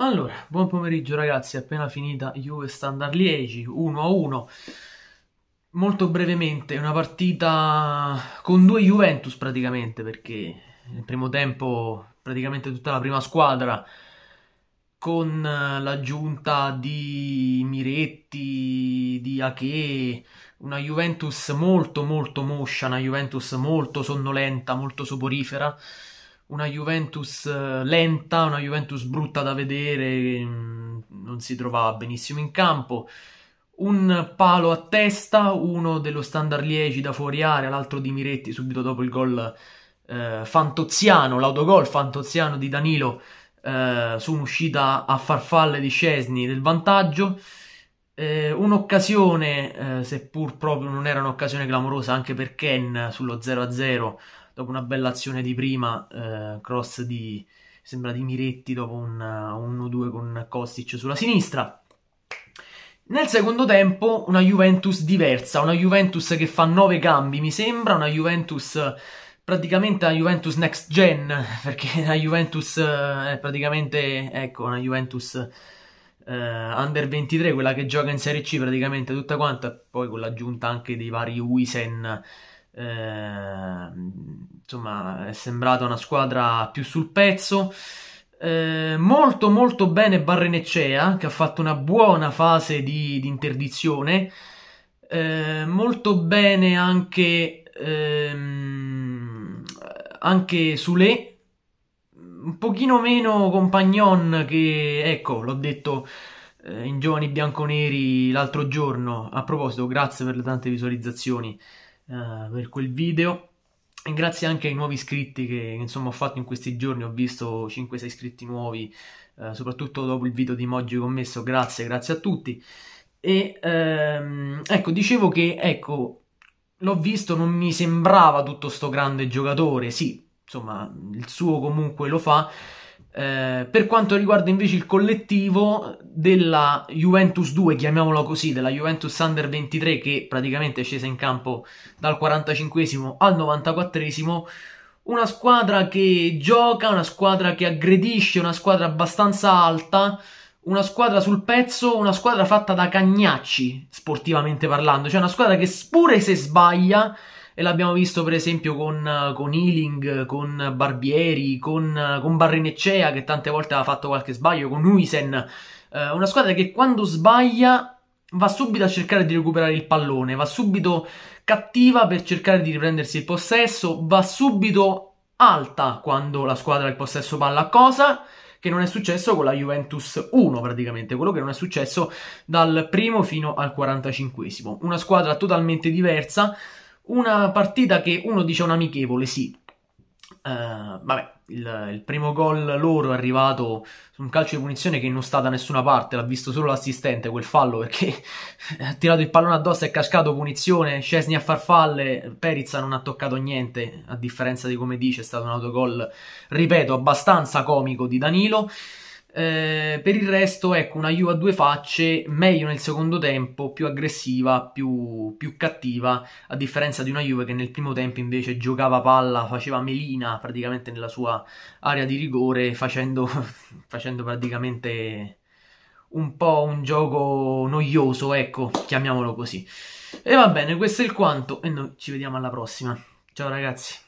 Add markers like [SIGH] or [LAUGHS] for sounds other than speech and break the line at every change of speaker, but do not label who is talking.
Allora, buon pomeriggio ragazzi, appena finita Juve Standard Liegi, 1-1. Molto brevemente, una partita con due Juventus praticamente, perché nel primo tempo praticamente tutta la prima squadra con l'aggiunta di Miretti, di Ache, una Juventus molto molto moscia, una Juventus molto sonnolenta, molto soporifera una Juventus eh, lenta, una Juventus brutta da vedere, mm, non si trovava benissimo in campo. Un palo a testa, uno dello standard Liegi da fuori area, l'altro di Miretti subito dopo il gol eh, fantoziano, l'autogol fantoziano di Danilo eh, su un'uscita a farfalle di Cesni del vantaggio. Eh, un'occasione, eh, seppur proprio non era un'occasione clamorosa, anche per Ken sullo 0-0 dopo una bella azione di prima, eh, cross di, sembra di Miretti dopo un 1-2 eh, con Kostic sulla sinistra. Nel secondo tempo una Juventus diversa, una Juventus che fa 9 cambi mi sembra, una Juventus praticamente una Juventus next gen, [LAUGHS] perché la Juventus eh, è praticamente, ecco, una Juventus eh, under 23, quella che gioca in Serie C praticamente tutta quanta, poi con l'aggiunta anche dei vari Wisen, Ehm, insomma è sembrata una squadra più sul pezzo. Eh, molto molto bene Barrenecea che ha fatto una buona fase di, di interdizione. Eh, molto bene anche, ehm, anche Sule. Un pochino meno Compagnon che, ecco, l'ho detto eh, in Giovani Bianconeri l'altro giorno. A proposito, grazie per le tante visualizzazioni. Eh, per quel video. E grazie anche ai nuovi iscritti che insomma ho fatto in questi giorni, ho visto 5-6 iscritti nuovi, uh, soprattutto dopo il video di Moggi messo, grazie, grazie a tutti. E um, ecco, dicevo che ecco, l'ho visto, non mi sembrava tutto sto grande giocatore, sì, insomma, il suo comunque lo fa, eh, per quanto riguarda invece il collettivo della Juventus 2, chiamiamolo così, della Juventus Under 23 che praticamente è scesa in campo dal 45 al 94 una squadra che gioca, una squadra che aggredisce, una squadra abbastanza alta, una squadra sul pezzo, una squadra fatta da cagnacci sportivamente parlando, cioè una squadra che pure se sbaglia e l'abbiamo visto per esempio con, con Ealing, con Barbieri, con, con Barrinecea che tante volte ha fatto qualche sbaglio, con Uisen, eh, una squadra che quando sbaglia va subito a cercare di recuperare il pallone, va subito cattiva per cercare di riprendersi il possesso, va subito alta quando la squadra ha il possesso palla, cosa che non è successo con la Juventus 1 praticamente, quello che non è successo dal primo fino al 45 Una squadra totalmente diversa, una partita che uno dice un amichevole, sì. Uh, vabbè, il, il, primo gol loro è arrivato su un calcio di punizione che non sta da nessuna parte, l'ha visto solo l'assistente quel fallo perché [LAUGHS] ha tirato il pallone addosso, e è cascato punizione, Scesni a farfalle, Perizza non ha toccato niente, a differenza di come dice è stato un autogol, ripeto, abbastanza comico di Danilo. Eh, per il resto, ecco, una Juve a due facce, meglio nel secondo tempo, più aggressiva, più, più, cattiva, a differenza di una Juve che nel primo tempo invece giocava palla, faceva melina praticamente nella sua area di rigore, facendo, [LAUGHS] facendo praticamente un po' un gioco noioso, ecco, chiamiamolo così. E va bene, questo è il quanto e noi ci vediamo alla prossima. Ciao ragazzi.